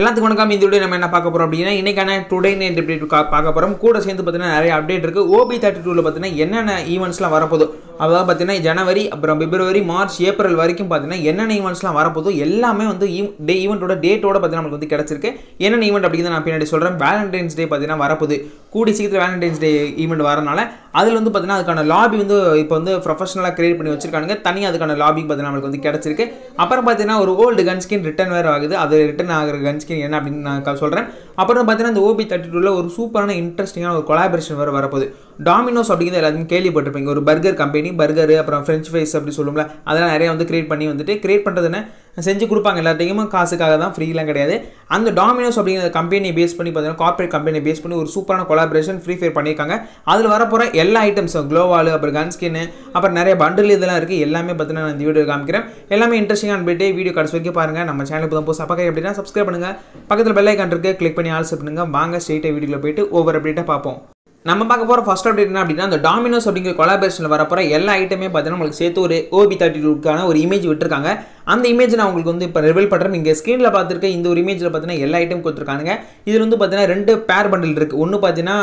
எல்லாத்துக்கும் வணக்கம் இந்த நம்ம என்ன பார்க்க போகிறோம் அப்படின்னா இன்றைக்கான டுடே நைட் இப்படி பார்க்க போகிறோம் கூட சேர்ந்து பார்த்தீங்கன்னா நிறைய அப்டேட் இருக்குது ஓபி தேர்ட்டி டூவில் பார்த்தீங்கன்னா என்னென்ன ஈவெண்ட்ஸ்லாம் வரப்போகுது அதாவது பார்த்தீங்கன்னா ஜனவரி அப்புறம் பிப்ரவரி மார்ச் ஏப்ரல் வரைக்கும் பார்த்தீங்கன்னா என்னென்ன ஈவெண்ட்ஸ்லாம் வரப்போதோ எல்லாமே வந்து டே ஈவெண்ட்டோட டேட்டோட பார்த்தீங்கன்னா நமக்கு வந்து கிடச்சிருக்கு என்னென்ன ஈவெண்ட் அப்படிங்கிறத நான் பின்னாடி சொல்கிறேன் வேலண்டைன்ஸ் டே பார்த்தீங்கன்னா வரப்போகுது கூடி சீக்கிரம் வேலண்டைன்ஸ் டே ஈவெண்ட் வரனால அதில் வந்து பார்த்தீங்கன்னா அதுக்கான லாபி வந்து இப்போ வந்து ப்ரொஃபஷனலாக கிரியேட் பண்ணி வச்சிருக்காங்க தனியாக அதுக்கான லாபி பார்த்தீங்கன்னா நம்மளுக்கு வந்து கிடச்சிருக்கு அப்புறம் பார்த்தீங்கன்னா ஒரு ஓல்டு கன்ஸ்கின் ரிட்டன் வேறு ஆகுது அது ரிட்டன் ஆகிற கன்ஸ்கின் என்ன அப்படின்னு நான் சொல்கிறேன் அப்புறம் பார்த்தீங்கன்னா இந்த ஓபி தேர்ட்டி டூவில் ஒரு சூப்பரான இன்ட்ரெஸ்டிங்கான ஒரு கொலாபரேஷன் வேறு வரப்போகுது டாமினோஸ் அப்படிங்கிறது எல்லாத்தையும் கேள்விப்பட்டிருப்பீங்க ஒரு பர்கர் கம்பெனி பர்கர் அப்புறம் ஃப்ரெஞ்ச் ஃப்ரைஸ் அப்படி சொல்லுவோம்ல அதெல்லாம் நிறைய வந்து கிரியேட் பண்ணி வந்துட்டு கிரியேட் பண்ணுறதுனா செஞ்சு கொடுப்பாங்க எல்லாத்தையுமே காசுக்காக தான் ஃப்ரீலாம் கிடையாது அந்த டாமினோஸ் அப்படிங்கிற கம்பெனி பேஸ் பண்ணி பார்த்தீங்கன்னா கார்பரேட் கம்பெனி பேஸ் பண்ணி ஒரு சூப்பரான கொலாபரேஷன் ஃப்ரீ ஃபயர் பண்ணியிருக்காங்க அதில் வரப்போகிற எல்லா ஐட்டம்ஸும் க்ளோவால் அப்புறம் கன்ஸ்கின் அப்புறம் நிறைய பண்டில் இதெல்லாம் இருக்குது எல்லாமே பார்த்தீங்கன்னா நான் இந்த வீடியோ காமிக்கிறேன் எல்லாமே இன்ட்ரெஸ்டிங்கான போயிட்டு வீடியோ கடைசி வரைக்கும் பாருங்கள் நம்ம சேனல் இப்போ தான் போஸ்ட் அப்படின்னா எப்படின்னா சப்ஸ்கிரைப் பண்ணுங்கள் பக்கத்தில் பெல் ஐக்கான் இருக்குது கிளிக் பண்ணி ஆல்ஸ் பண்ணுங்கள் வாங்க ஸ்ட்ரெயிட்டாக வீடியோவில் போயிட்டு ஒவ்வொரு அப்டேட்டாக பார்ப்போம் நம்ம பார்க்க போகிற ஃபஸ்ட் அப்டேட் என்ன அப்படின்னா அந்த டாமினோஸ் அப்படிங்கிற கொலாபரேஷனில் வரப்போகிற எல்லா ஐட்டமே பார்த்தீங்கன்னா உங்களுக்கு சேர்த்து ஒரு ஓபி தேர்ட்டி டூக்கான ஒரு இமேஜ் விட்டுருக்காங்க அந்த இமேஜ் நான் உங்களுக்கு வந்து இப்போ ரிவல் பண்ணுறேன் இங்கே ஸ்க்ரீனில் பார்த்துருக்க இந்த ஒரு இமேஜில் பார்த்தீங்கன்னா எல்லா ஐட்டம் கொடுத்துருக்கானுங்க இதில் வந்து பார்த்தீங்கன்னா ரெண்டு பேர் பண்டில் இருக்குது ஒன்று பார்த்தீங்கன்னா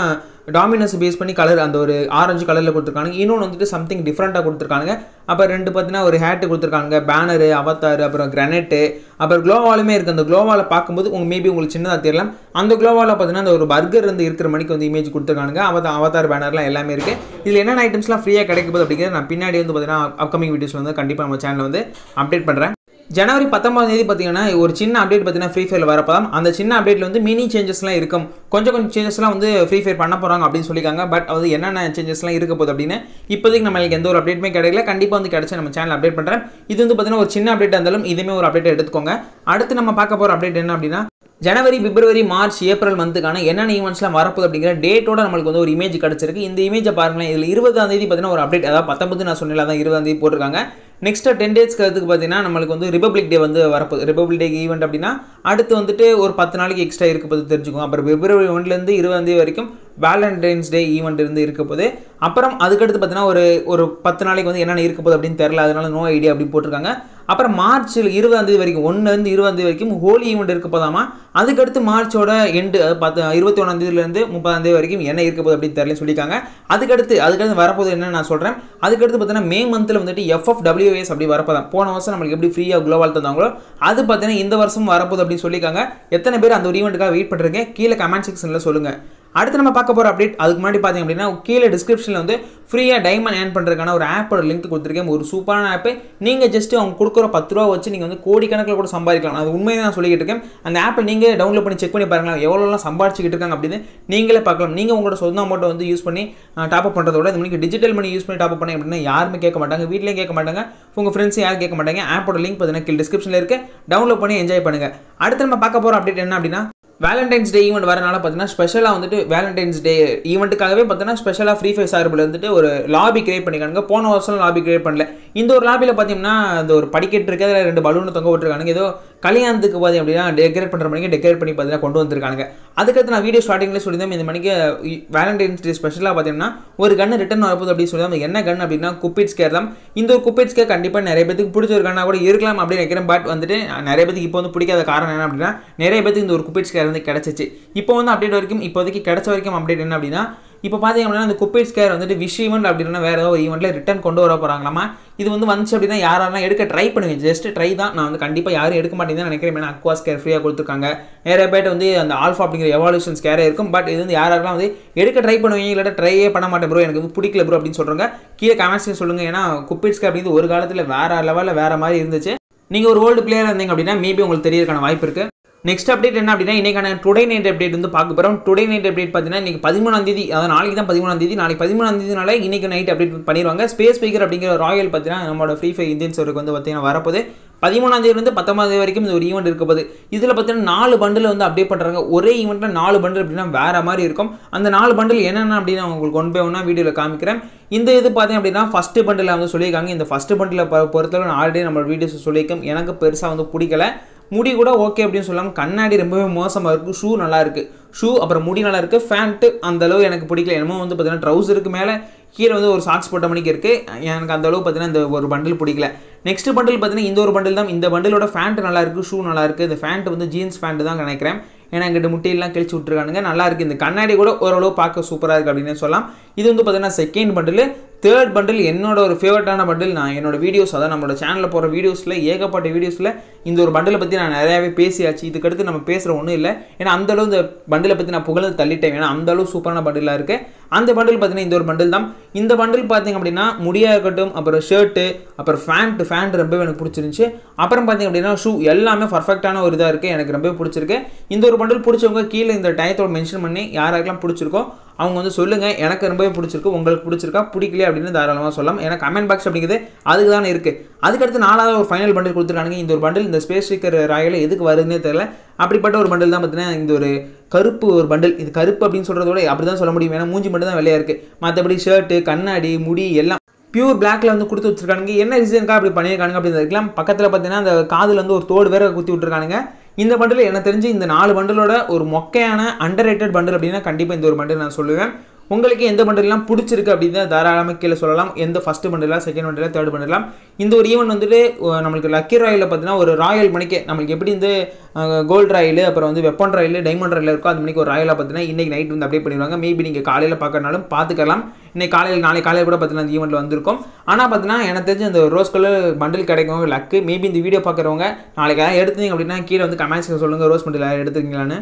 டாமினஸ் பேஸ் பண்ணி கலர் அந்த ஒரு ஆரஞ்சு கலரில் கொடுத்துருக்காங்க இன்னொன்று வந்துட்டு சம்திங் டிஃப்ரெண்ட்டாக கொடுத்துருக்காங்க அப்போ ரெண்டு பார்த்தீங்கன்னா ஒரு ஹேட்டு கொடுத்துருக்காங்க பேனரு அவத்தாரு அப்புறம் கிரனேட்டு அப்புறம் க்ளோவாலுமே இருக்குது அந்த க்ளோவாலை பார்க்கும்போது உங்கள் மேபி உங்களுக்கு சின்னதாக தெரியலாம் அந்த க்ளோவாவில் பார்த்தீங்கன்னா அந்த ஒரு பர்கர் இருந்து இருக்கிற மணிக்கு வந்து இமேஜ் கொடுத்துருக்காங்க அவத்தா அவதார் பேனர்லாம் எல்லாமே இருக்குது இதில் என்னென்ன ஐட்டம்ஸ்லாம் ஃப்ரீயாக கிடைக்கும் அப்படிங்கிறது நான் பின்னாடி வந்து பார்த்தீங்கன்னா அப்கமிங் வீடியோஸ் வந்து கண்டிப்பாக நம்ம சேனலில் வந்து அப்டேட் பண்ணுறேன் ஜனவரி பத்தொம்பது தேதி பார்த்தீங்கன்னா ஒரு சின்ன அப்டேட் பார்த்தீங்கன்னா ஃப்ரீ ஃபயரில் தான் அந்த சின்ன அப்டேட்டில் வந்து மினி சேஞ்சஸ்லாம் இருக்கும் கொஞ்சம் கொஞ்சம் சேஞ்சஸ்லாம் வந்து ஃப்ரீ ஃபயர் பண்ண போகிறாங்க அப்படின்னு சொல்லியிருக்காங்க பட் அது என்னென்ன சேஞ்சஸ்லாம் இருக்க போகுது அப்படின்னு இப்போதைக்கு நம்மளுக்கு எந்த ஒரு அப்டேட்டுமே கிடைக்கல கண்டிப்பாக வந்து கிடச்சி நம்ம சேனல் அப்டேட் பண்ணுறேன் இது வந்து பார்த்தீங்கன்னா ஒரு சின்ன அப்டேட் இருந்தாலும் இதுவுமே ஒரு அப்டேட் எடுத்துக்கோங்க அடுத்து நம்ம பார்க்க போகிற அப்டேட் என்ன அப்படின்னா ஜனவரி பிப்ரவரி மார்ச் ஏப்ரல் மந்த்துக்கான என்னென்ன ஈவெண்ட்ஸ்லாம் வரப்போகுது அப்படிங்கிற டேட்டோட நம்மளுக்கு வந்து ஒரு இமேஜ் கிடச்சிருக்கு இந்த இமேஜை பாருங்களேன் இதில் இருபதாம் தேதி பார்த்தீங்கன்னா ஒரு அப்டேட் அதாவது பத்தொம்பது நான் சொன்னல தான் இருபதாம் தேதி போட்டிருக்காங்க நெக்ஸ்ட்டு டென் டேஸ்க்கு பார்த்தீங்கன்னா நம்மளுக்கு வந்து ரிபப்ளிக் டே வந்து வரப்போகுது ரிபப்ளிக் டே ஈவெண்ட் அப்படின்னா அடுத்து வந்துட்டு ஒரு பத்து நாளைக்கு எக்ஸ்ட்ரா இருக்க போது அப்புறம் பிப்ரவரி ஒன்லேருந்து இருபதாந்தேதி வரைக்கும் வேலண்டைன்ஸ் டே ஈவெண்ட் இருந்து இருக்க போது அப்புறம் அதுக்கடுத்து பார்த்தீங்கன்னா ஒரு ஒரு பத்து நாளைக்கு வந்து என்னென்ன இருக்க போகுது அப்படின்னு தெரில அதனால நோ ஐடியா அப்படி போட்டிருக்காங்க அப்புறம் மார்ச் இருபதாம் தேதி வரைக்கும் ஒன்றுலேருந்து இருபதாம் தேதி வரைக்கும் ஹோலி ஈவெண்ட் இருக்க போதாமா அதுக்கடுத்து மார்ச்சோட எண்டு பத்து இருபத்தி ஒன்றாம் முப்பதாந்தேதி முப்பதாம் தேதி வரைக்கும் என்ன இருக்க போகுது அப்படின்னு தெரியல சொல்லியிருக்காங்க அதுக்கடுத்து அதுக்கடுத்து வரப்போது என்ன நான் சொல்கிறேன் அதுக்கடுத்து பார்த்தீங்கன்னா மே மந்தில் வந்துட்டு எஃப்எஃப் டபிள்யூஎஸ் அப்படி வரப்போதான் போன வருஷம் நம்மளுக்கு எப்படி ஃப்ரீயாக குளோவால் தந்தாங்களோ அது பார்த்தீங்கன்னா இந்த வருஷம் வரப்போகுது அப்படின்னு சொல்லியிருக்காங்க எத்தனை பேர் அந்த ஒரு ஈவெண்ட்டுக்காக வெயிட் பண்ணுறீங்க கீழே கமெண்ட் செக்ஷனில் சொல்லுங்கள் அடுத்து நம்ம பார்க்க போகிற அப்டேட் அதுக்கு முன்னாடி பார்த்திங்க அப்படின்னா கீழே டிஸ்கிரிப்ஷனில் வந்து ஃப்ரீயாக டைமண்ட் ஏர்ன் பண்ணுறதுக்கான ஒரு ஆப்போட லிங்க் கொடுத்துருக்கேன் ஒரு சூப்பரான ஆப்பு நீங்கள் ஜஸ்ட்டு அவங்க கொடுக்குற பத்து ரூபா வச்சு நீங்கள் வந்து கோடிக்கணக்கில் கூட சம்பாதிக்கலாம் அது உண்மையை நான் சொல்லிக்கிட்டு இருக்கேன் அந்த ஆப்பை நீங்கள் டவுன்லோட் பண்ணி செக் பண்ணி பாருங்களா எவ்வளோலாம் சம்பாதிச்சிக்கிட்டு இருக்காங்க அப்படின்னு நீங்களே பார்க்கலாம் நீங்கள் உங்களோட சொந்த அமௌண்ட்டை வந்து யூஸ் பண்ணி டாப் அப் பண்ணுறதோட இந்த மணிக்கு டிஜிட்டல் மணி யூஸ் பண்ணி டாப் அப் பண்ணி அப்படின்னா யாருமே கேட்க மாட்டாங்க வீட்லேயும் கேட்க மாட்டாங்க உங்கள் ஃப்ரெண்ட்ஸும் யாரும் கேட்க மாட்டாங்க ஆப்போட லிங்க் பார்த்தீங்கன்னா டிஸ்கிரிப்ஷனில் இருக்குது டவுன்லோட் பண்ணி என்ஜாய் பண்ணுங்கள் அடுத்து நம்ம பார்க்க போகிற அப்டேட் என்ன அப்படின்னா வேலண்டைன்ஸ் டே ஈவெண்ட் வரனால பார்த்தீங்கன்னா ஸ்பெஷலாக வந்துட்டு வேலண்டைன்ஸ் டே ஈவெண்ட்டுக்காகவே பார்த்தீங்கன்னா ஸ்பெஷலாக ஃப்ரீ ஃபயர் சார்பில் வந்துட்டு ஒரு லாபி கிரியேட் பண்ணிக்கானுங்க போன வருஷம் லாபி கிரியேட் பண்ணல இந்த ஒரு லாபியில் பார்த்தீங்கன்னா அந்த ஒரு படிக்கட்டு இருக்கிறது அதில் ரெண்டு பலூனை தொங்க விட்டுருக்கானுங்க ஏதோ கல்யாணத்துக்கு பார்த்திங்க அப்படின்னா டெக்கரேட் பண்ணுற மணிக்கு டெக்கரேட் பண்ணி பார்த்தீங்கன்னா கொண்டு வந்திருக்காங்க அதுக்கடுத்து நான் வீடியோ ஸ்டார்டிங்லேயே சொல்லியிருந்தேன் இந்த மணிக்கு வேலண்டைன்ஸ் டே ஸ்பெஷலாக பார்த்தீங்கன்னா ஒரு கன்று ரிட்டன் வரப்போது அப்படின்னு சொல்லி என்ன கன் அப்படின்னா குப்பிட்ஸ் கேர் தான் இந்த ஒரு குப்பிட்ஸ் கேர் கண்டிப்பாக நிறைய பேருக்கு பிடிச்ச ஒரு கண்ணாக கூட இருக்கலாம் அப்படின்னு நினைக்கிறேன் பட் வந்துட்டு நிறைய பேருக்கு இப்போ வந்து பிடிக்காத காரணம் என்ன அப்படின்னா நிறைய பேருக்கு இந்த ஒரு குப்பிட்ஸ் கேர் வந்து கிடச்சிச்சு இப்போ வந்து அப்டேட் வரைக்கும் இப்போதைக்கு கிடச்ச வரைக்கும் அப்டேட் என்ன அப்படின்னா இப்போ பார்த்தீங்க அப்படின்னா அந்த குப்பைட் ஸ்கேர் வந்துட்டு விஷ் ஈவெண்ட் அப்படின்னா வேறு ஏதோ ஒரு ஈவெண்ட்டில் ரிட்டன் கொண்டு வர போகிறாங்களாமா இது வந்து வந்துச்சு அப்படின்னா யாரெல்லாம் எடுக்க ட்ரை பண்ணுவேன் ஜஸ்ட் ட்ரை தான் நான் வந்து கண்டிப்பாக யாரும் எடுக்க மாட்டேங்குது நினைக்கிறேன் அக்வா ஸ்கேர் ஃப்ரீயாக கொடுத்துருக்காங்க நிறைய பேர் வந்து அந்த ஆல்ஃபா அப்படிங்கிற எவாலியூஷன் ஸ்கேரே இருக்கும் பட் இது வந்து யாரெல்லாம் வந்து எடுக்க ட்ரை பண்ணுவீங்க இல்லை ட்ரையே பண்ண மாட்டேன் ப்ரோ எனக்கு வந்து பிடிக்கல ப்ரோ அப்படின்னு சொல்கிறாங்க கீழே கமெண்ட்ஸ் சொல்லுங்கள் ஏன்னா ஸ்கேர் அப்படிங்கிறது ஒரு காலத்தில் வேறு லெவலில் வேறு மாதிரி இருந்துச்சு நீங்கள் ஒரு ஓல்டு பிளேயர் இருந்தீங்க அப்படின்னா மேபி உங்களுக்கு தெரியறதுக்கான வாய்ப்பு இருக்குது நெக்ஸ்ட் அப்டேட் என்ன அப்படின்னா இன்றைக்கான டுடே நைட் அப்டேட் வந்து பார்க்க போகிறோம் டுடே நைட் அப்டேட் பார்த்தீங்கன்னா இன்றைக்கி பதிமூணாம் தேதி அதாவது நாளைக்கு தான் பதிமூணாம் தேதி நாளைக்கு பதிமூணாம் தேதினால இன்றைக்கி நைட் அப்டேட் பண்ணிடுவாங்க ஸ்பேஸ் ஸ்பீக்கர் அப்படிங்கிற ராயல் பார்த்தீங்கன்னா நம்மளோட ஃப்ரீ ஃபயர் இந்தியன்ஸ் சர்வருக்கு வந்து பார்த்தீங்கன்னா வரப்போது பதிமூணாம் வந்து பத்தொம்பதாம் தேதி வரைக்கும் இந்த ஒரு ஈவெண்ட் இருக்க போது இதில் பார்த்தீங்கன்னா நாலு பண்டில் வந்து அப்டேட் பண்ணுறாங்க ஒரே ஈவெண்ட்டில் நாலு பண்டில் அப்படின்னா வேறு மாதிரி இருக்கும் அந்த நாலு பண்டில் என்னென்ன அப்படின்னு உங்களுக்கு கொண்டு போய் ஒன்றா வீடியோவில் காமிக்கிறேன் இந்த இது பார்த்தீங்க அப்படின்னா ஃபஸ்ட்டு பண்டில் வந்து சொல்லியிருக்காங்க இந்த ஃபஸ்ட்டு பண்டில் பொறுத்தளவு ஆல்ரெடி நம்ம வீடியோஸ் சொல்லியிருக்கோம் எனக்கு பெருசாக வந்து பிடிக்கல முடி கூட ஓகே அப்படின்னு சொல்லாமல் கண்ணாடி ரொம்பவே மோசமாக இருக்குது ஷூ நல்லா இருக்குது ஷூ அப்புறம் முடி நல்லா இருக்குது ஃபேண்ட்டு அந்தளவு எனக்கு பிடிக்கல என்னமோ வந்து பார்த்தீங்கன்னா ட்ரௌசருக்கு மேலே கீழே வந்து ஒரு சாக்ஸ் போட்ட மணிக்கு இருக்குது எனக்கு அந்தளவு பார்த்தீங்கன்னா இந்த ஒரு பண்டில் பிடிக்கல நெக்ஸ்ட் பண்டில் பார்த்தீங்கன்னா இந்த ஒரு பண்டில் தான் இந்த பண்டிலோட ஃபேண்ட் நல்லா இருக்குது ஷூ நல்லா இருக்குது இந்த ஃபேண்ட் வந்து ஜீன்ஸ் ஃபேண்ட் தான் நினைக்கிறேன் ஏன்னா எங்கிட்ட முட்டையெல்லாம் கிழிச்சு விட்ருக்கானுங்க நல்லா இருக்குது இந்த கண்ணாடி கூட ஓரளவு பார்க்க சூப்பராக இருக்குது அப்படின்னு சொல்லலாம் இது வந்து பார்த்தீங்கன்னா செகண்ட் பண்டில் தேர்ட் பண்டில் என்னோட ஒரு ஃபேவரட்டான பண்டில் நான் என்னோட வீடியோஸ் அதான் நம்மளோட சேனலில் போகிற வீடியோஸில் ஏகப்பட்ட வீடியோஸில் இந்த ஒரு பண்டிலை பற்றி நான் நிறையாவே பேசியாச்சு இதுக்கடுத்து நம்ம பேசுகிற ஒன்றும் இல்லை ஏன்னா அந்தளவு இந்த பண்டிலை பற்றி நான் புகழ்ந்து தள்ளிட்டேன் ஏன்னா அந்தளவு சூப்பரான பண்டிலாக இருக்குது அந்த பண்டில் பார்த்தீங்கன்னா இந்த ஒரு பண்டில் தான் இந்த பண்டில் பார்த்திங்க அப்படின்னா முடியாக இருக்கட்டும் அப்புறம் ஷர்ட்டு அப்புறம் ஃபேண்ட்டு ஃபேண்ட் ரொம்பவே எனக்கு பிடிச்சிருந்துச்சி அப்புறம் பார்த்திங்க அப்படின்னா ஷூ எல்லாமே பர்ஃபெக்டான ஒரு இதாக இருக்குது எனக்கு ரொம்பவே பிடிச்சிருக்கு இந்த ஒரு பண்டில் பிடிச்சவங்க கீழே இந்த டயத்தோட மென்ஷன் பண்ணி யாராக்கெல்லாம் பிடிச்சிருக்கோ அவங்க வந்து சொல்லுங்கள் எனக்கு ரொம்பவே பிடிச்சிருக்கு உங்களுக்கு பிடிச்சிருக்கா பிடிக்கல அப்படின்னு தாராளமாக சொல்லலாம் ஏன்னா கமெண்ட் பாக்ஸ் அப்படிங்கிறது அதுக்கு தானே இருக்குது அதுக்கடுத்து நாலாவது ஒரு ஃபைனல் பண்டில் கொடுத்துருக்கானுங்க இந்த ஒரு பண்டில் இந்த ஸ்பேஸ் ஸ்பீக்கர் ராயில் எதுக்கு வருதுன்னே தெரில அப்படிப்பட்ட ஒரு பண்டில் தான் பார்த்தீங்கன்னா இந்த ஒரு கருப்பு ஒரு பண்டில் இது கருப்பு அப்படின்னு விட அப்படி தான் சொல்ல முடியும் ஏன்னா மூஞ்சி மட்டும் தான் வெள்ளையாக இருக்குது மற்றபடி ஷர்ட்டு கண்ணாடி முடி எல்லாம் பியூர் பிளாக்ல வந்து கொடுத்து வச்சிருக்கானுங்க என்ன ரீசனுக்காக அப்படி பண்ணியிருக்கானுங்க அப்படின்னு இருக்கலாம் பக்கத்தில் பார்த்தீங்கன்னா அந்த காதில் வந்து ஒரு தோடு வேற குத்தி விட்டுருக்கானுங்க இந்த பண்டில் எனக்கு தெரிஞ்சு இந்த நாலு பண்டிலோட ஒரு மொக்கையான அண்டர் ரேட்டட் பண்டில் அப்படின்னா கண்டிப்பாக இந்த ஒரு பண்டில் நான் சொல்லுவேன் உங்களுக்கு எந்த பண்டல்லாம் பிடிச்சிருக்கு அப்படின்னு தாராளமாக கீழே சொல்லலாம் எந்த ஃபஸ்ட்டு பண்டலாம் செகண்ட் பண்டலாம் தேர்ட் பண்டலாம் இந்த ஒரு ஈவெண்ட் வந்துட்டு நம்மளுக்கு லக்கி ராயலில் பார்த்தீங்கன்னா ஒரு ராயல் மணிக்கு நம்மளுக்கு எப்படி இந்த கோல்டு ராயில் அப்புறம் வந்து வெப்பன் ராயல் டைமண்ட் ராயில் இருக்கோ அது மணிக்கு ஒரு ராயலாக பார்த்தீங்கன்னா இன்றைக்கி நைட் வந்து அப்டேட் பண்ணிடுவாங்க மேபி நீங்கள் காலையில் பார்க்கறனாலும் பார்த்துக்கலாம் இன்றைக்கி காலையில் நாளை காலையில் கூட பார்த்தீங்கன்னா அந்த ஈவெண்ட்டில் வந்திருக்கும் ஆனால் பார்த்தீங்கன்னா எனக்கு தெரிஞ்சு அந்த ரோஸ் கலர் பண்டில் கிடைக்கும் லக்கு மேபி இந்த வீடியோ பார்க்குறவங்க நாளைக்கு எடுத்தீங்க அப்படின்னா கீழே வந்து கமெண்ட்ஸ் சொல்லுங்கள் ரோஸ் பண்டில் எடுத்துக்கீங்களான்னு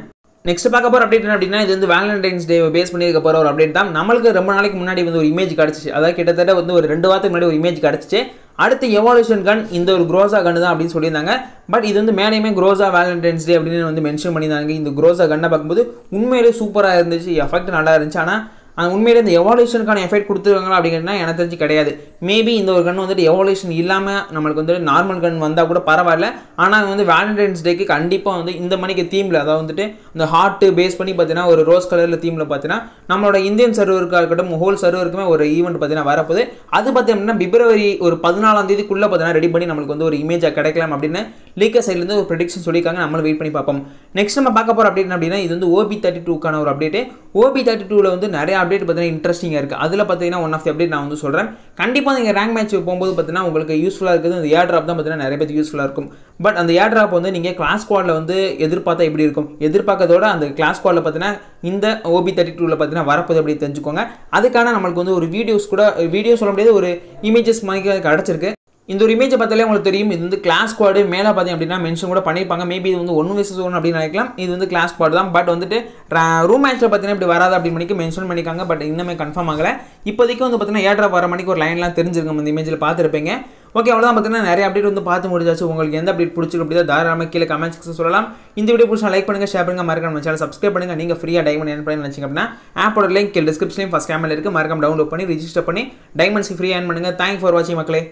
நெக்ஸ்ட் பார்க்க போகிற அப்டேட் என்ன அப்படின்னா இது வந்து வேலண்டைன்ஸ் டே பேஸ் பண்ணியிருக்க போகிற ஒரு அப்டேட் தான் நம்மளுக்கு ரொம்ப நாளைக்கு முன்னாடி வந்து ஒரு இமேஜ் கிடச்சிச்சு அதாவது கிட்டத்தட்ட வந்து ஒரு ரெண்டு வாரத்துக்கு முன்னாடி ஒரு இமேஜ் கிடச்சிச்சு அடுத்து எவால்யூஷன் கன் இந்த ஒரு குரோசா கன் தான் அப்படின்னு சொல்லியிருந்தாங்க பட் இது வந்து மேலேயுமே குரோசா வேலண்டைன்ஸ் டே அப்படின்னு வந்து மென்ஷன் பண்ணியிருந்தாங்க இந்த குரோசா கன்னை பார்க்கும்போது உண்மையிலே சூப்பராக இருந்துச்சு எஃபெக்ட் நல்லா இருந்துச்சு ஆனால் அந்த உண்மையிலே இந்த எவால்யூஷனுக்கான எஃபெக்ட் கொடுத்துருக்காங்களா அப்படிங்கிறதுனா எனக்கு தெரிஞ்சு கிடையாது மேபி இந்த ஒரு கண் வந்துட்டு எவால்யூஷன் இல்லாமல் நம்மளுக்கு வந்துட்டு நார்மல் கன் வந்தால் கூட பரவாயில்ல ஆனால் வந்து வேலண்டைன்ஸ் டேக்கு கண்டிப்பாக வந்து இந்த மணிக்கு தீமில் அதாவது வந்துட்டு இந்த ஹார்ட்டு பேஸ் பண்ணி பார்த்தீங்கன்னா ஒரு ரோஸ் கலரில் தீமில் பார்த்தீங்கன்னா நம்மளோட இந்தியன் சர்வருக்காக இருக்கட்டும் ஹோல் சர்வருக்குமே ஒரு ஈவெண்ட் பார்த்தீங்கன்னா வரப்போகுது அது பார்த்தீங்கன்னா பிப்ரவரி ஒரு பதினாலாம் தேதிக்குள்ளே பார்த்தீங்கன்னா ரெடி பண்ணி நம்மளுக்கு வந்து ஒரு இமேஜாக கிடைக்கலாம் அப்படின்னு லீக்கர் சைட்லேருந்து ஒரு ப்ரெடிக்ஷன் சொல்லியிருக்காங்க நம்மளும் வெயிட் பண்ணி பார்ப்போம் நெக்ஸ்ட் நம்ம பார்க்க போகிற அப்டேட் அப்படின்னா இது வந்து ஓபி தேர்ட்டி டூக்கான ஒரு அப்டேட்டு ஓபி தேர்ட்டி டூவில் வந்து நிறைய அப்டேட் பார்த்தீங்கன்னா இன்ட்ரெஸ்டிங்காக இருக்குது அதில் பார்த்தீங்கன்னா ஒன் ஆஃப் தி அப்டேட் நான் வந்து சொல்கிறேன் கண்டிப்பாக நீங்கள் ரேங்க் மேட்ச் போகும்போது பார்த்தீங்கன்னா உங்களுக்கு யூஸ்ஃபுல்லாக இருக்குது அந்த ஏர் ட்ராப் தான் பார்த்தீங்கன்னா நிறைய பேர் யூஸ்ஃபுல்லாக இருக்கும் பட் அந்த ஏர் ட்ராப் வந்து நீங்கள் கிளாஸ் ஸ்குவாடில் வந்து எதிர்பார்த்தா எப்படி இருக்கும் எதிர்பார்க்கறதோட அந்த கிளாஸ் ஸ்குவாடில் பார்த்தீங்கன்னா இந்த ஓபி தேர்ட்டி டூவில் பார்த்தீங்கன்னா வரப்போது அப்படி தெரிஞ்சுக்கோங்க அதுக்கான நம்மளுக்கு வந்து ஒரு வீடியோஸ் கூட வீடியோ சொல்ல முடியாது ஒரு இமேஜஸ் மாதிரி கிடச்சிருக்கு இந்த ஒரு இமேஜை பார்த்தாலே உங்களுக்கு தெரியும் இது வந்து கிளாஸ் ஸ்குவாடு மேலே பார்த்தீங்க அப்படின்னா மென்ஷன் கூட பண்ணியிருப்பாங்க மேபி இது வந்து ஒன்று வயசு ஒன்று அப்படின்னு நினைக்கலாம் இது வந்து கிளாஸ் ஸ்குவாடு தான் பட் வந்துட்டு ரூம் மேட்ச்சில் பார்த்தீங்கன்னா இப்படி வராது அப்படின்னு மணிக்கு மென்ஷன் பண்ணிக்காங்க பட் இன்னுமே கன்ஃபார்ம் ஆகலை இப்போதைக்கு வந்து பார்த்தீங்கன்னா ஏட்ரா வர மணிக்கு ஒரு லைன்லாம் தெரிஞ்சிருக்கும் இந்த இமேஜில் பார்த்துருப்பீங்க ஓகே அவ்வளோதான் பார்த்தீங்கன்னா நிறைய அப்டேட் வந்து பார்த்து முடிஞ்சாச்சு உங்களுக்கு எந்த அப்டேட் பிடிச்சிருக்கு அப்படியே தாராளமாக கீழே கமெண்ட் செக்ஸ் சொல்லலாம் இந்த வீடியோ பிடிச்சா லைக் பண்ணுங்கள் ஷேர் பண்ணுங்கள் மறக்காம நம்ம சப்ஸ்கிரைப் பண்ணுங்கள் நீங்கள் ஃப்ரீயாக டைமண்ட் ஏன் பண்ணி நினச்சிங்க அப்படின்னா ஆப்போட லிங்க் டிஸ்கிரிப்ஷன் ஃபஸ்ட் கேமில் இருக்குது மறக்காம டவுன்லோட் பண்ணி ரிஜிஸ்டர் பண்ணி டைமண்ட்ஸ் ஃப்ரீயாக ஏன் பண்ணுங்கள் தேங்க் ஃபார் வாட்சிங் மக்களே